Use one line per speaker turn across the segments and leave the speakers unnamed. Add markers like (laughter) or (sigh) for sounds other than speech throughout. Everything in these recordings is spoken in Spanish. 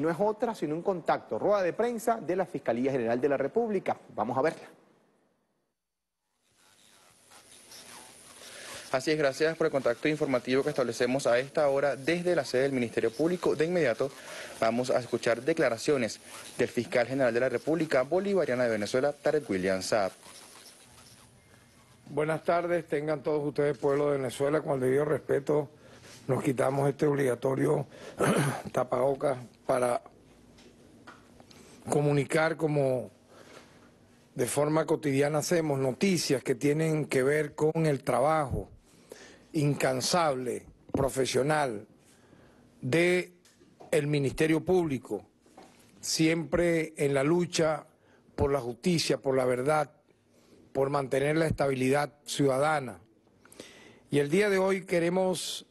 no es otra sino un contacto, rueda de prensa de la Fiscalía General de la República. Vamos a verla. Así es, gracias por el contacto informativo que establecemos a esta hora desde la sede del Ministerio Público. De inmediato vamos a escuchar declaraciones del fiscal general de la República Bolivariana de Venezuela, Tarek William Saab. Buenas tardes, tengan todos ustedes, pueblo de Venezuela, con el debido respeto nos quitamos este obligatorio (clears throat) tapabocas para comunicar como de forma cotidiana hacemos noticias que tienen que ver con el trabajo incansable, profesional de Ministerio Público, siempre en la lucha por la justicia, por la verdad, por mantener la estabilidad ciudadana. Y el día de hoy queremos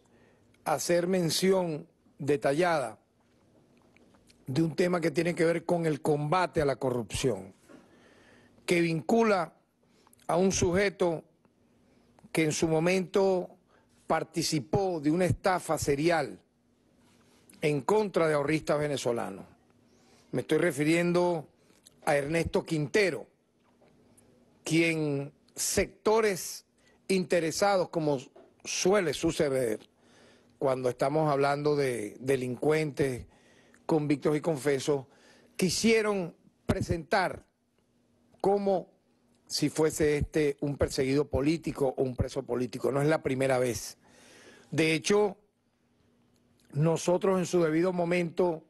hacer mención detallada de un tema que tiene que ver con el combate a la corrupción, que vincula a un sujeto que en su momento participó de una estafa serial en contra de ahorristas venezolanos. Me estoy refiriendo a Ernesto Quintero, quien sectores interesados, como suele suceder, cuando estamos hablando de delincuentes, convictos y confesos, quisieron presentar como si fuese este un perseguido político o un preso político. No es la primera vez. De hecho, nosotros en su debido momento,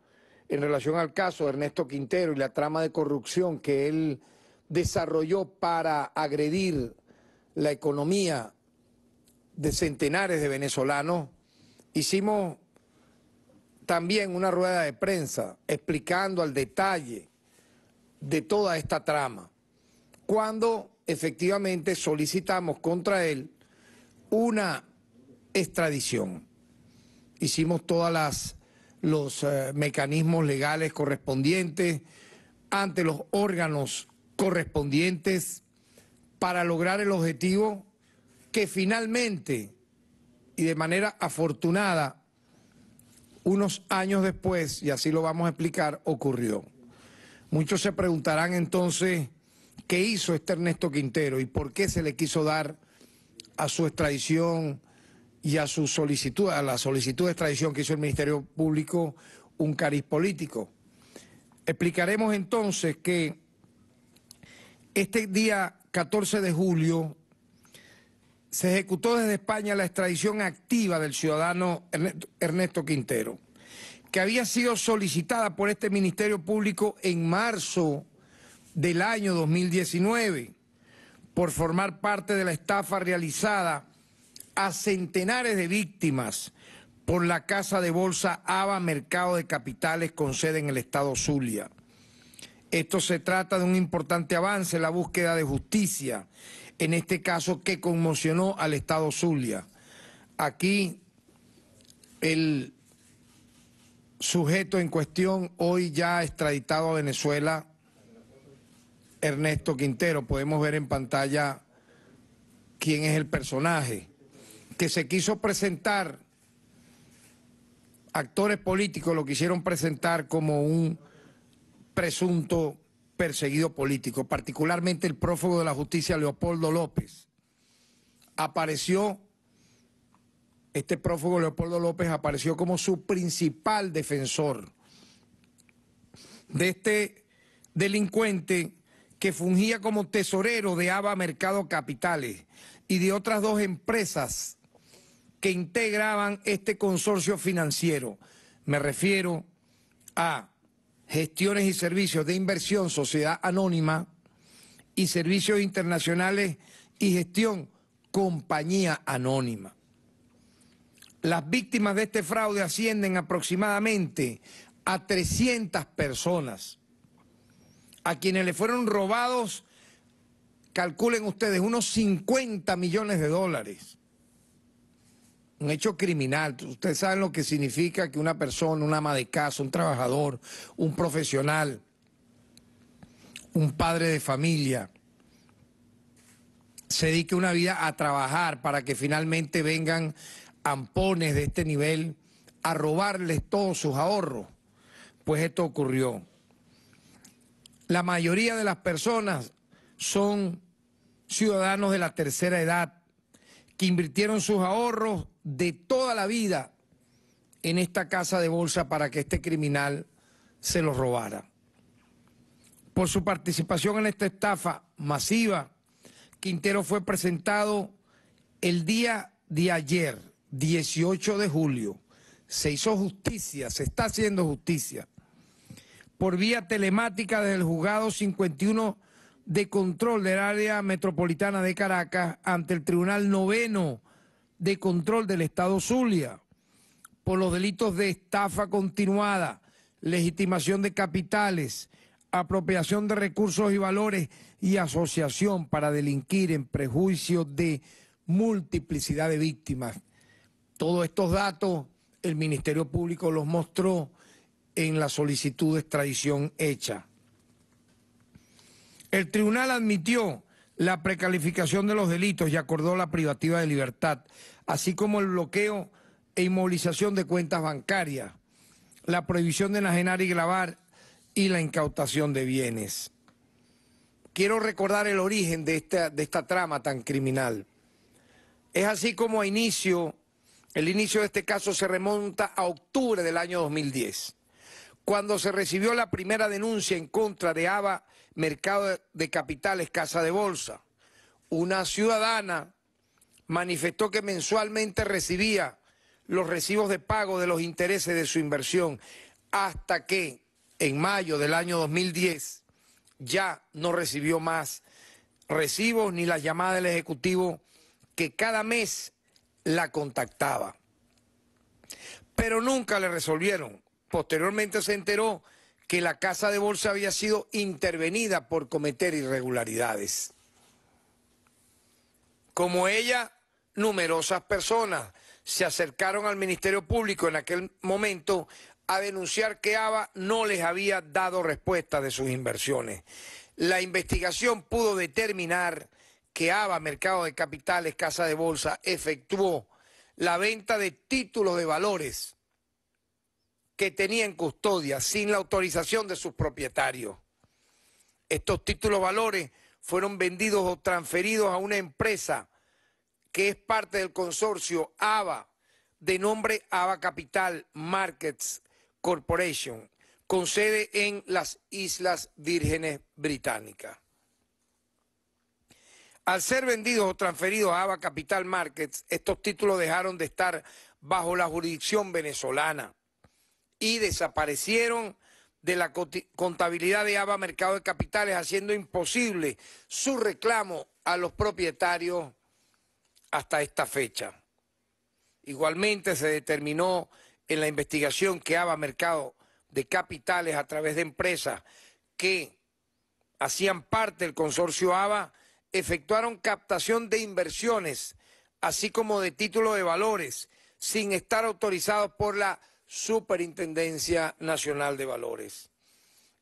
en relación al caso de Ernesto Quintero y la trama de corrupción que él desarrolló para agredir la economía de centenares de venezolanos, Hicimos también una rueda de prensa explicando al detalle de toda esta trama, cuando efectivamente solicitamos contra él una extradición. Hicimos todos los eh, mecanismos legales correspondientes ante los órganos correspondientes para lograr el objetivo que finalmente y de manera afortunada, unos años después, y así lo vamos a explicar, ocurrió. Muchos se preguntarán entonces qué hizo este Ernesto Quintero y por qué se le quiso dar a su extradición y a su solicitud, a la solicitud de extradición que hizo el Ministerio Público, un cariz político. Explicaremos entonces que este día 14 de julio se ejecutó desde España la extradición activa del ciudadano Ernesto Quintero, que había sido solicitada por este Ministerio Público en marzo del año 2019 por formar parte de la estafa realizada a centenares de víctimas por la casa de bolsa ABA Mercado de Capitales con sede en el estado Zulia. Esto se trata de un importante avance en la búsqueda de justicia en este caso que conmocionó al Estado Zulia. Aquí el sujeto en cuestión, hoy ya extraditado a Venezuela, Ernesto Quintero. Podemos ver en pantalla quién es el personaje que se quiso presentar, actores políticos lo quisieron presentar como un presunto perseguido político, particularmente el prófugo de la justicia Leopoldo López. Apareció, este prófugo Leopoldo López apareció como su principal defensor de este delincuente que fungía como tesorero de ABA Mercado Capitales y de otras dos empresas que integraban este consorcio financiero. Me refiero a Gestiones y Servicios de Inversión, Sociedad Anónima, y Servicios Internacionales y Gestión, Compañía Anónima. Las víctimas de este fraude ascienden aproximadamente a 300 personas, a quienes le fueron robados, calculen ustedes, unos 50 millones de dólares un hecho criminal. Ustedes saben lo que significa que una persona, un ama de casa, un trabajador, un profesional, un padre de familia, se dedique una vida a trabajar para que finalmente vengan ampones de este nivel a robarles todos sus ahorros. Pues esto ocurrió. La mayoría de las personas son ciudadanos de la tercera edad que invirtieron sus ahorros de toda la vida en esta casa de bolsa para que este criminal se lo robara. Por su participación en esta estafa masiva, Quintero fue presentado el día de ayer, 18 de julio. Se hizo justicia, se está haciendo justicia, por vía telemática del juzgado 51 de control del área metropolitana de Caracas ante el Tribunal Noveno de Control del Estado Zulia por los delitos de estafa continuada, legitimación de capitales, apropiación de recursos y valores y asociación para delinquir en prejuicio de multiplicidad de víctimas. Todos estos datos el Ministerio Público los mostró en la solicitud de extradición hecha. El tribunal admitió la precalificación de los delitos y acordó la privativa de libertad, así como el bloqueo e inmovilización de cuentas bancarias, la prohibición de enajenar y grabar y la incautación de bienes. Quiero recordar el origen de esta, de esta trama tan criminal. Es así como a inicio, el inicio de este caso se remonta a octubre del año 2010, cuando se recibió la primera denuncia en contra de aba mercado de capitales, casa de bolsa. Una ciudadana manifestó que mensualmente recibía los recibos de pago de los intereses de su inversión hasta que en mayo del año 2010 ya no recibió más recibos ni las llamadas del Ejecutivo que cada mes la contactaba. Pero nunca le resolvieron. Posteriormente se enteró que la casa de bolsa había sido intervenida por cometer irregularidades. Como ella, numerosas personas se acercaron al Ministerio Público en aquel momento a denunciar que ABA no les había dado respuesta de sus inversiones. La investigación pudo determinar que ABA, Mercado de Capitales, Casa de Bolsa, efectuó la venta de títulos de valores que tenía en custodia sin la autorización de sus propietarios. Estos títulos valores fueron vendidos o transferidos a una empresa que es parte del consorcio ABA, de nombre ABA Capital Markets Corporation, con sede en las Islas Vírgenes Británicas. Al ser vendidos o transferidos a ABA Capital Markets, estos títulos dejaron de estar bajo la jurisdicción venezolana y desaparecieron de la contabilidad de ABA Mercado de Capitales, haciendo imposible su reclamo a los propietarios hasta esta fecha. Igualmente se determinó en la investigación que ABA Mercado de Capitales a través de empresas que hacían parte del consorcio ABA efectuaron captación de inversiones, así como de títulos de valores, sin estar autorizados por la Superintendencia Nacional de Valores.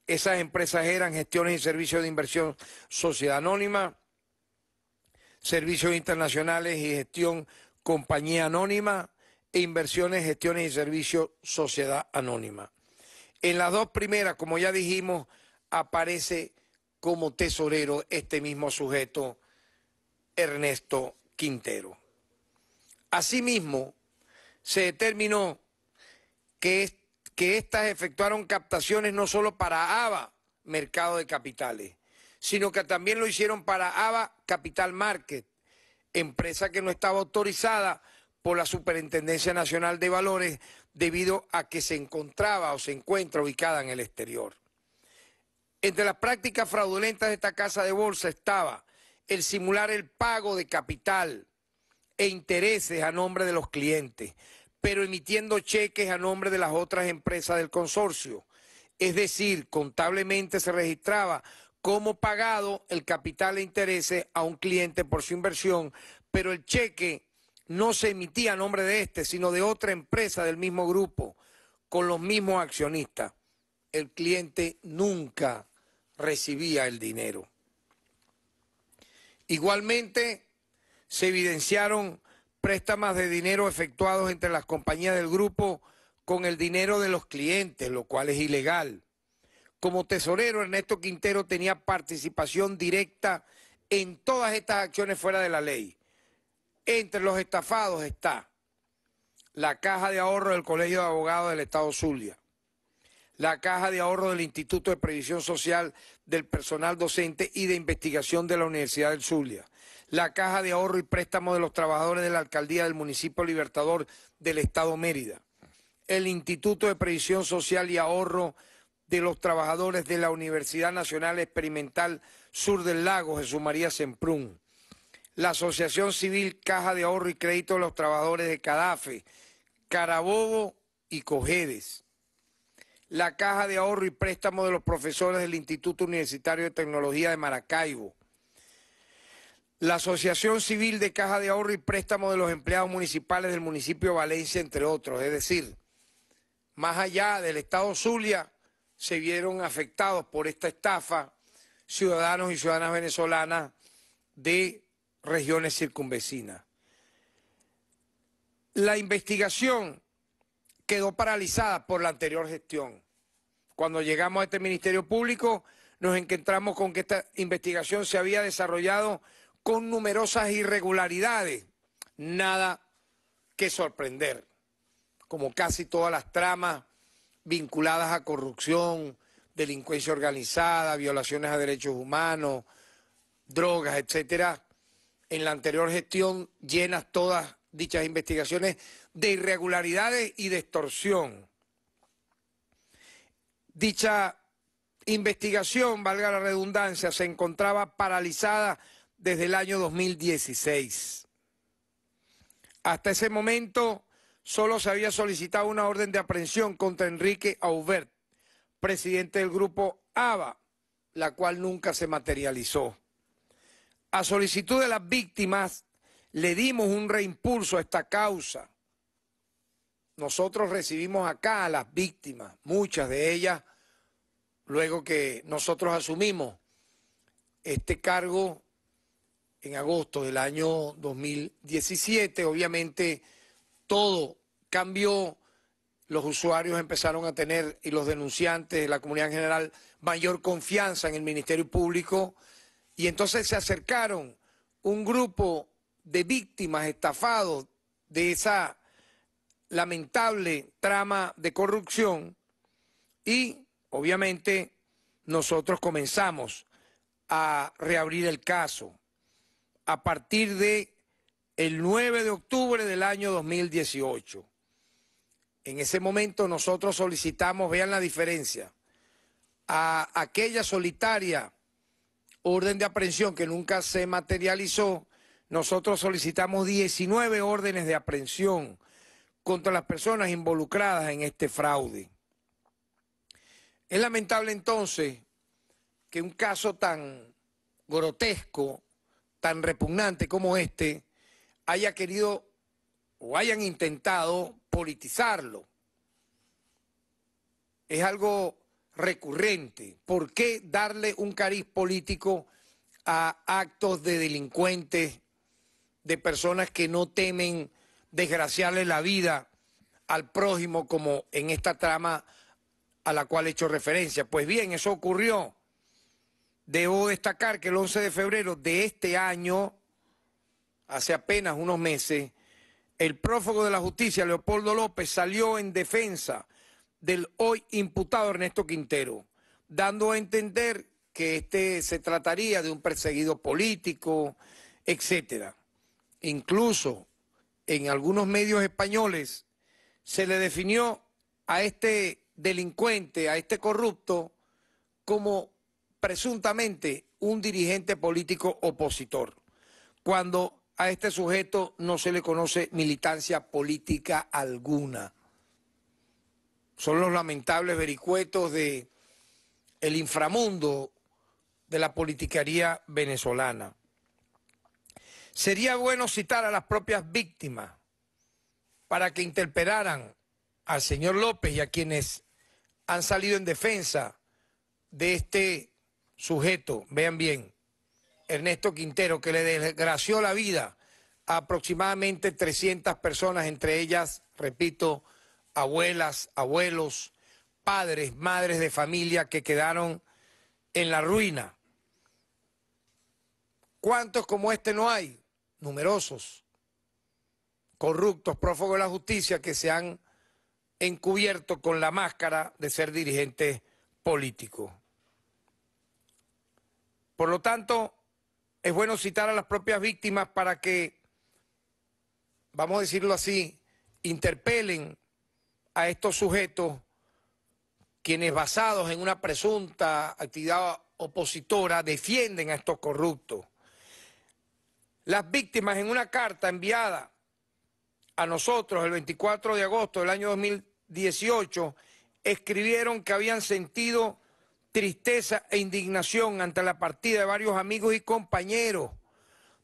Esas empresas eran gestiones y servicios de inversión sociedad anónima, servicios internacionales y gestión compañía anónima e inversiones, gestiones y servicios sociedad anónima. En las dos primeras, como ya dijimos, aparece como tesorero este mismo sujeto, Ernesto Quintero. Asimismo, se determinó que, que estas efectuaron captaciones no solo para ABA, mercado de capitales, sino que también lo hicieron para ABA Capital Market, empresa que no estaba autorizada por la Superintendencia Nacional de Valores debido a que se encontraba o se encuentra ubicada en el exterior. Entre las prácticas fraudulentas de esta casa de bolsa estaba el simular el pago de capital e intereses a nombre de los clientes, pero emitiendo cheques a nombre de las otras empresas del consorcio. Es decir, contablemente se registraba como pagado el capital e intereses a un cliente por su inversión, pero el cheque no se emitía a nombre de este, sino de otra empresa del mismo grupo, con los mismos accionistas. El cliente nunca recibía el dinero. Igualmente, se evidenciaron préstamos de dinero efectuados entre las compañías del grupo con el dinero de los clientes, lo cual es ilegal. Como tesorero, Ernesto Quintero tenía participación directa en todas estas acciones fuera de la ley. Entre los estafados está la Caja de Ahorro del Colegio de Abogados del Estado Zulia, la Caja de Ahorro del Instituto de Previsión Social del Personal Docente y de Investigación de la Universidad del Zulia, la Caja de Ahorro y Préstamo de los Trabajadores de la Alcaldía del Municipio Libertador del Estado Mérida, el Instituto de Previsión Social y Ahorro de los Trabajadores de la Universidad Nacional Experimental Sur del Lago, Jesús María Semprún, la Asociación Civil Caja de Ahorro y Crédito de los Trabajadores de Cadafe, Carabobo y Cojedes la Caja de Ahorro y Préstamo de los Profesores del Instituto Universitario de Tecnología de Maracaibo, la Asociación Civil de Caja de Ahorro y Préstamo de los Empleados Municipales del municipio de Valencia, entre otros. Es decir, más allá del estado Zulia, se vieron afectados por esta estafa ciudadanos y ciudadanas venezolanas de regiones circunvecinas. La investigación quedó paralizada por la anterior gestión. Cuando llegamos a este Ministerio Público, nos encontramos con que esta investigación se había desarrollado con numerosas irregularidades. Nada que sorprender, como casi todas las tramas vinculadas a corrupción, delincuencia organizada, violaciones a derechos humanos, drogas, etcétera. En la anterior gestión llenas todas dichas investigaciones de irregularidades y de extorsión. Dicha investigación, valga la redundancia, se encontraba paralizada desde el año 2016. Hasta ese momento solo se había solicitado una orden de aprehensión contra Enrique Aubert, presidente del grupo ABA, la cual nunca se materializó. A solicitud de las víctimas le dimos un reimpulso a esta causa. Nosotros recibimos acá a las víctimas, muchas de ellas, luego que nosotros asumimos este cargo en agosto del año 2017. Obviamente todo cambió, los usuarios empezaron a tener y los denunciantes de la comunidad en general mayor confianza en el Ministerio Público y entonces se acercaron un grupo de víctimas estafados de esa lamentable trama de corrupción y obviamente nosotros comenzamos a reabrir el caso, a partir de el 9 de octubre del año 2018. En ese momento nosotros solicitamos, vean la diferencia, a aquella solitaria orden de aprehensión que nunca se materializó, nosotros solicitamos 19 órdenes de aprehensión contra las personas involucradas en este fraude. Es lamentable entonces que un caso tan grotesco tan repugnante como este haya querido o hayan intentado politizarlo. Es algo recurrente. ¿Por qué darle un cariz político a actos de delincuentes, de personas que no temen desgraciarle la vida al prójimo como en esta trama a la cual he hecho referencia? Pues bien, eso ocurrió. Debo destacar que el 11 de febrero de este año, hace apenas unos meses, el prófugo de la justicia, Leopoldo López, salió en defensa del hoy imputado Ernesto Quintero, dando a entender que este se trataría de un perseguido político, etcétera. Incluso en algunos medios españoles se le definió a este delincuente, a este corrupto, como presuntamente un dirigente político opositor, cuando a este sujeto no se le conoce militancia política alguna. Son los lamentables vericuetos de inframundo de la politicaría venezolana. Sería bueno citar a las propias víctimas para que interpelaran al señor López y a quienes han salido en defensa de este sujeto, vean bien, Ernesto Quintero, que le desgració la vida a aproximadamente 300 personas, entre ellas, repito, abuelas, abuelos, padres, madres de familia que quedaron en la ruina. ¿Cuántos como este no hay? Numerosos. Corruptos, prófugos de la justicia que se han encubierto con la máscara de ser dirigente político. Por lo tanto, es bueno citar a las propias víctimas para que, vamos a decirlo así, interpelen a estos sujetos quienes basados en una presunta actividad opositora defienden a estos corruptos. Las víctimas en una carta enviada a nosotros el 24 de agosto del año 2018 escribieron que habían sentido tristeza e indignación ante la partida de varios amigos y compañeros,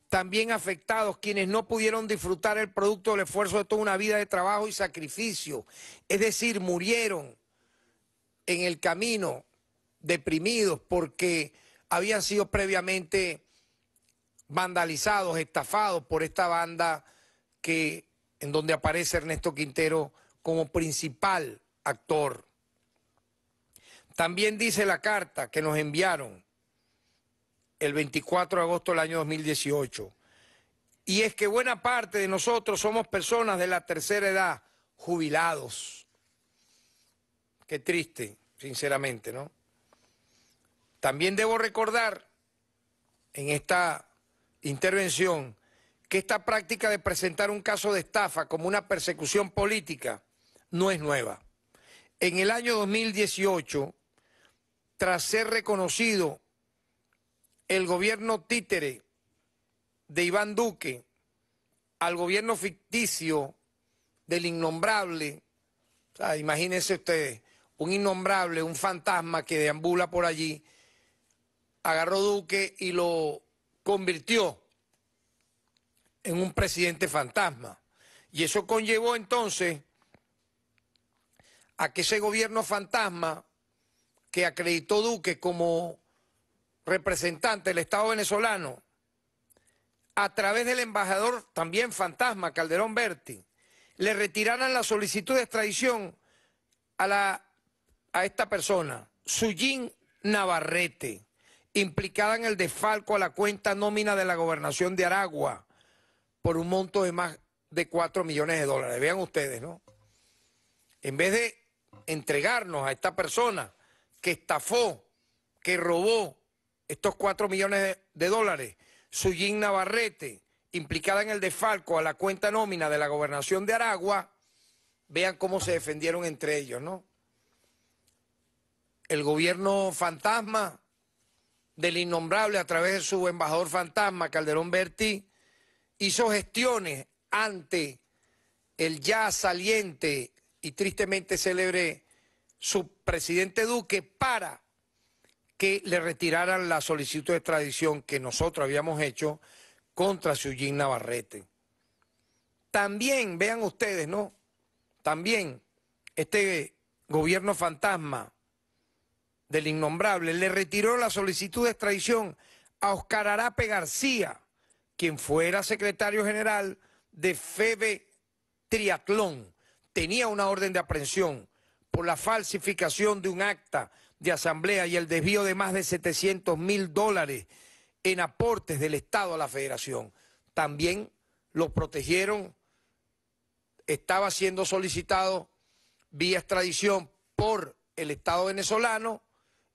también afectados quienes no pudieron disfrutar el producto del esfuerzo de toda una vida de trabajo y sacrificio, es decir, murieron en el camino deprimidos porque habían sido previamente vandalizados, estafados por esta banda que en donde aparece Ernesto Quintero como principal actor. También dice la carta que nos enviaron el 24 de agosto del año 2018. Y es que buena parte de nosotros somos personas de la tercera edad, jubilados. Qué triste, sinceramente, ¿no? También debo recordar en esta intervención que esta práctica de presentar un caso de estafa como una persecución política no es nueva. En el año 2018, tras ser reconocido el gobierno títere de Iván Duque al gobierno ficticio del innombrable, imagínense ustedes, un innombrable, un fantasma que deambula por allí, agarró Duque y lo convirtió en un presidente fantasma. Y eso conllevó entonces a que ese gobierno fantasma que acreditó Duque como representante del Estado venezolano, a través del embajador también fantasma Calderón Berti, le retiraran la solicitud de extradición a, la, a esta persona, Suyin Navarrete, implicada en el desfalco a la cuenta nómina de la gobernación de Aragua por un monto de más de 4 millones de dólares. Vean ustedes, ¿no? En vez de entregarnos a esta persona que estafó, que robó estos cuatro millones de, dólares, su Suyín Navarrete, implicada en el desfalco a la cuenta nómina de la gobernación de Aragua, vean cómo se defendieron entre ellos, ¿no? El gobierno fantasma del innombrable a través de su embajador fantasma, Calderón Berti, hizo gestiones ante el ya saliente y tristemente célebre su presidente Duque para que le retiraran la solicitud de extradición que nosotros habíamos hecho contra Suyín Navarrete. También, vean ustedes, ¿no? También este gobierno fantasma del innombrable le retiró la solicitud de extradición a Oscar Arape García, quien fuera secretario general de FEBE Triatlón. Tenía una orden de aprehensión por la falsificación de un acta de asamblea y el desvío de más de 700 mil dólares en aportes del Estado a la Federación. También lo protegieron, estaba siendo solicitado vía extradición por el Estado venezolano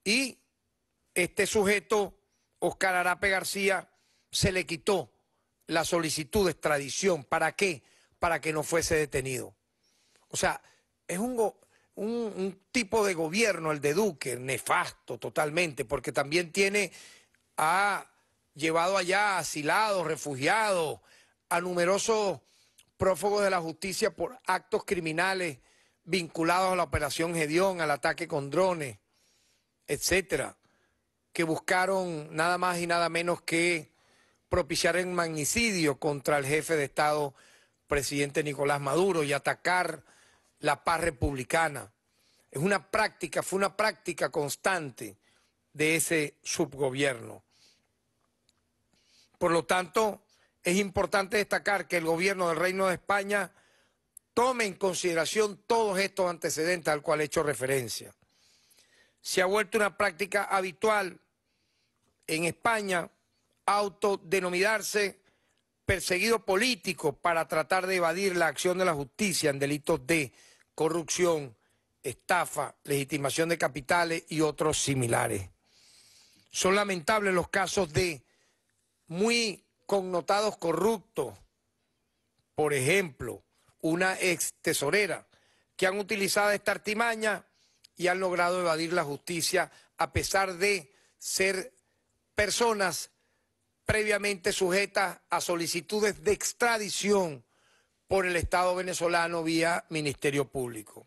y este sujeto, Oscar Arape García, se le quitó la solicitud de extradición. ¿Para qué? Para que no fuese detenido. O sea, es un, un, tipo de gobierno, el de Duque, nefasto totalmente, porque también tiene, ha llevado allá asilados, refugiados, a numerosos prófugos de la justicia por actos criminales vinculados a la operación Gedeón, al ataque con drones, etcétera, que buscaron nada más y nada menos que propiciar el magnicidio contra el jefe de Estado, presidente Nicolás Maduro, y atacar la paz republicana. Es una práctica, fue una práctica constante de ese subgobierno. Por lo tanto, es importante destacar que el gobierno del Reino de España tome en consideración todos estos antecedentes al cual he hecho referencia. Se ha vuelto una práctica habitual en España autodenominarse perseguido político para tratar de evadir la acción de la justicia en delitos de corrupción, estafa, legitimación de capitales y otros similares. Son lamentables los casos de muy connotados corruptos, por ejemplo, una ex tesorera, que han utilizado esta artimaña y han logrado evadir la justicia a pesar de ser personas previamente sujetas a solicitudes de extradición por el Estado venezolano vía Ministerio Público.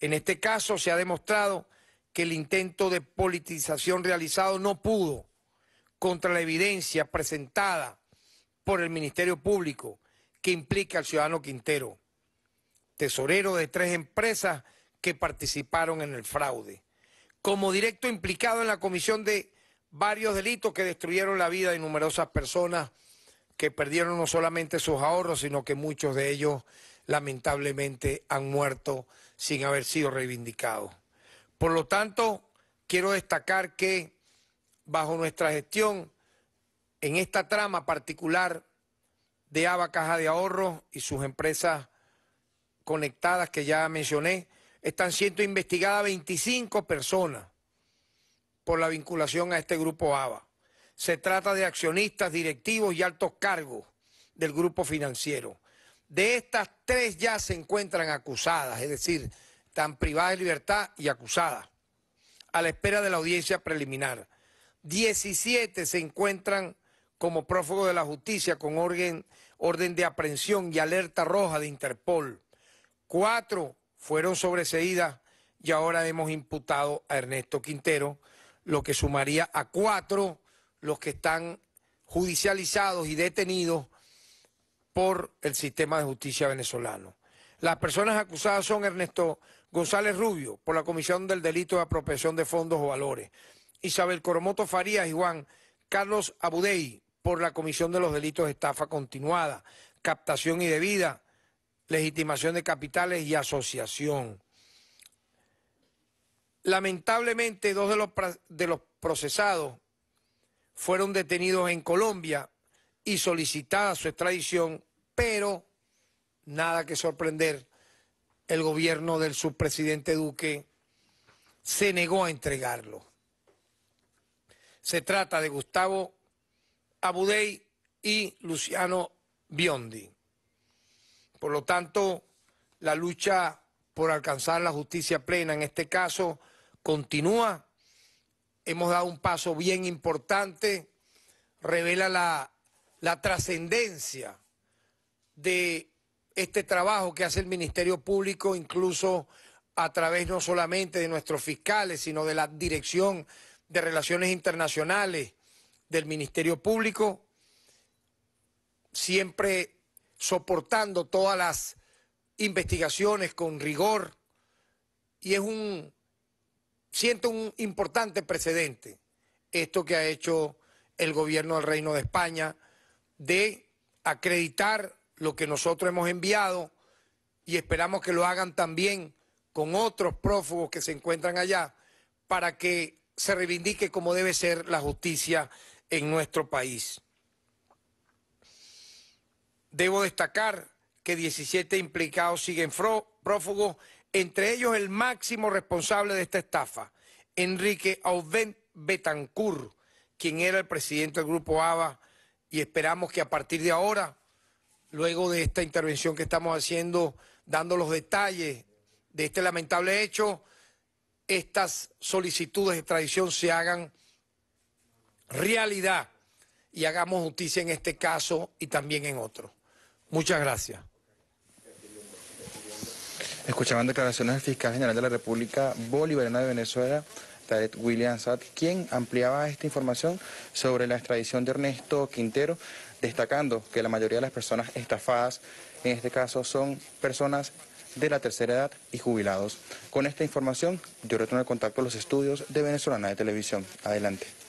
En este caso se ha demostrado que el intento de politización realizado no pudo contra la evidencia presentada por el Ministerio Público que implica al ciudadano Quintero, tesorero de tres empresas que participaron en el fraude, como directo implicado en la comisión de varios delitos que destruyeron la vida de numerosas personas que perdieron no solamente sus ahorros, sino que muchos de ellos lamentablemente han muerto sin haber sido reivindicados. Por lo tanto, quiero destacar que bajo nuestra gestión, en esta trama particular de ABA Caja de Ahorros y sus empresas conectadas que ya mencioné, están siendo investigadas 25 personas por la vinculación a este grupo ABA. Se trata de accionistas, directivos y altos cargos del grupo financiero. De estas tres ya se encuentran acusadas, es decir, están privadas de libertad y acusadas, a la espera de la audiencia preliminar. Diecisiete se encuentran como prófugos de la justicia con orden, orden de aprehensión y alerta roja de Interpol. Cuatro fueron sobreseídas y ahora hemos imputado a Ernesto Quintero, lo que sumaría a cuatro los que están judicializados y detenidos por el sistema de justicia venezolano. Las personas acusadas son Ernesto González Rubio por la Comisión del Delito de Apropiación de Fondos o Valores, Isabel Coromoto Farías y Juan Carlos Abudey por la Comisión de los Delitos de Estafa Continuada, Captación y Debida... Legitimación de Capitales y Asociación. Lamentablemente, dos de los procesados fueron detenidos en Colombia y solicitada su extradición, pero nada que sorprender, el gobierno del subpresidente Duque se negó a entregarlo. Se trata de Gustavo Abudey y Luciano Biondi. Por lo tanto, la lucha por alcanzar la justicia plena en este caso continúa hemos dado un paso bien importante, revela la, trascendencia de este trabajo que hace el Ministerio Público, incluso a través no solamente de nuestros fiscales, sino de la Dirección de Relaciones Internacionales del Ministerio Público, siempre soportando todas las investigaciones con rigor. Y es un siento un importante precedente esto que ha hecho el gobierno del Reino de España de acreditar lo que nosotros hemos enviado y esperamos que lo hagan también con otros prófugos que se encuentran allá para que se reivindique como debe ser la justicia en nuestro país. Debo destacar que 17 implicados siguen prófugos entre ellos el máximo responsable de esta estafa, Enrique Auvent Betancur, quien era el presidente del Grupo ABA, y esperamos que a partir de ahora, luego de esta intervención que estamos haciendo, dando los detalles de este lamentable hecho, estas solicitudes de extradición se hagan realidad y hagamos justicia en este caso y también en otros. Muchas gracias. Escuchaban declaraciones del fiscal general de la República Bolivariana de Venezuela, Tarek William quien ampliaba esta información sobre la extradición de Ernesto Quintero, destacando que la mayoría de las personas estafadas, en este caso, son personas de la tercera edad y jubilados. Con esta información, yo retorno el contacto a los estudios de Venezolana de Televisión. Adelante.